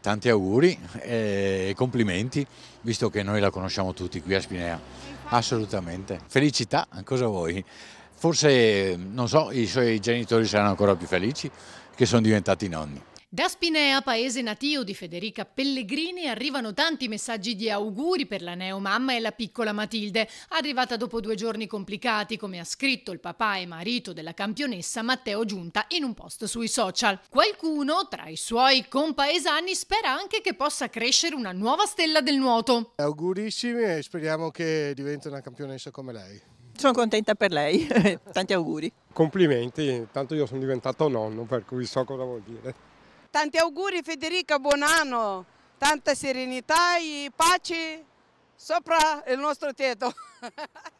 Tanti auguri e complimenti, visto che noi la conosciamo tutti qui a Spinea, assolutamente. Felicità, cosa vuoi? Forse, non so, i suoi genitori saranno ancora più felici che sono diventati nonni. Da Spinea, paese natio di Federica Pellegrini, arrivano tanti messaggi di auguri per la neomamma e la piccola Matilde, arrivata dopo due giorni complicati, come ha scritto il papà e marito della campionessa Matteo Giunta in un post sui social. Qualcuno, tra i suoi compaesani, spera anche che possa crescere una nuova stella del nuoto. Augurissimi e speriamo che diventi una campionessa come lei sono contenta per lei, tanti auguri. Complimenti, tanto io sono diventato nonno, per cui so cosa vuol dire. Tanti auguri Federica, buon anno, tanta serenità e pace sopra il nostro tetto.